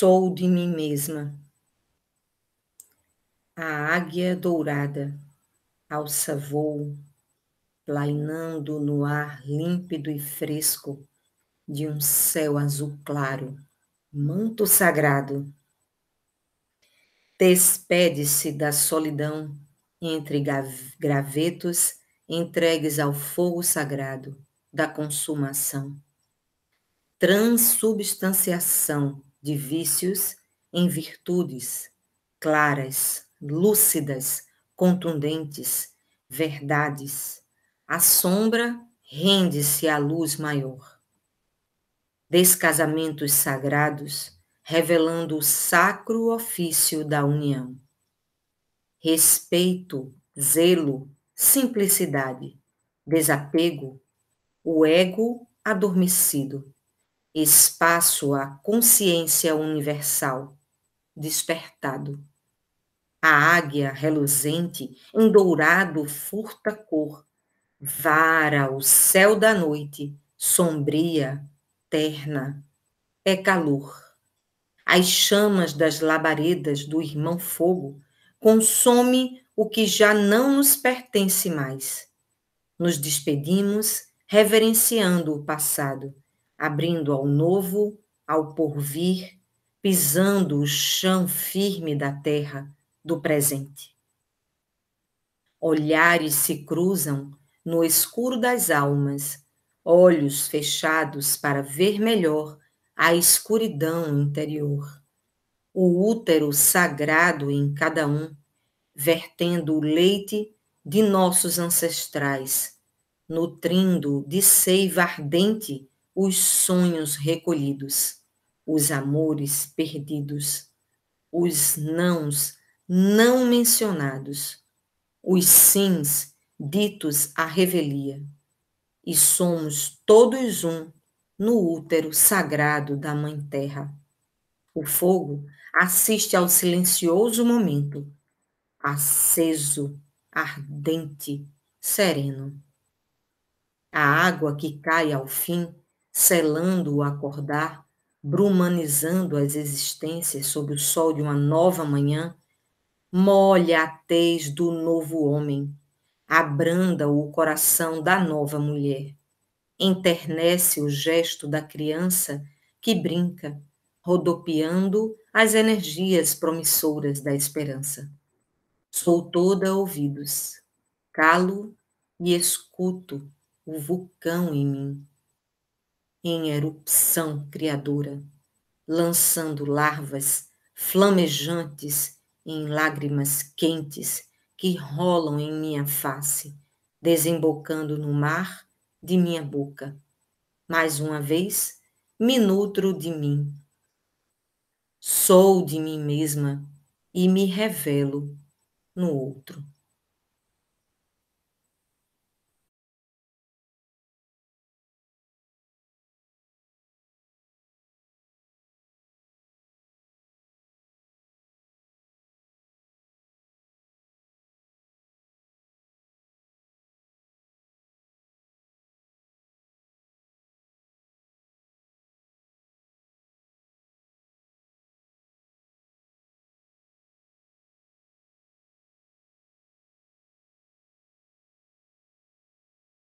sou de mim mesma. A águia dourada alça voo, plainando no ar límpido e fresco de um céu azul claro, manto sagrado. Despede-se da solidão entre gravetos entregues ao fogo sagrado da consumação. Transubstanciação de vícios em virtudes claras, lúcidas, contundentes, verdades. A sombra rende-se à luz maior. Descasamentos sagrados, revelando o sacro ofício da união. Respeito, zelo, simplicidade, desapego, o ego adormecido espaço à consciência universal, despertado. A águia reluzente, em dourado furta cor, vara o céu da noite, sombria, terna, é calor. As chamas das labaredas do irmão fogo consome o que já não nos pertence mais. Nos despedimos reverenciando o passado abrindo ao novo, ao porvir, pisando o chão firme da terra do presente. Olhares se cruzam no escuro das almas, olhos fechados para ver melhor a escuridão interior. O útero sagrado em cada um, vertendo o leite de nossos ancestrais, nutrindo de seiva ardente os sonhos recolhidos, os amores perdidos, os nãos não mencionados, os sims ditos à revelia. E somos todos um no útero sagrado da Mãe Terra. O fogo assiste ao silencioso momento, aceso, ardente, sereno. A água que cai ao fim selando o acordar, brumanizando as existências sob o sol de uma nova manhã, molha a tez do novo homem, abranda o coração da nova mulher, enternece o gesto da criança que brinca, rodopiando as energias promissoras da esperança. Sou toda ouvidos, calo e escuto o vulcão em mim em erupção criadora, lançando larvas flamejantes em lágrimas quentes que rolam em minha face, desembocando no mar de minha boca. Mais uma vez, me nutro de mim. Sou de mim mesma e me revelo no outro.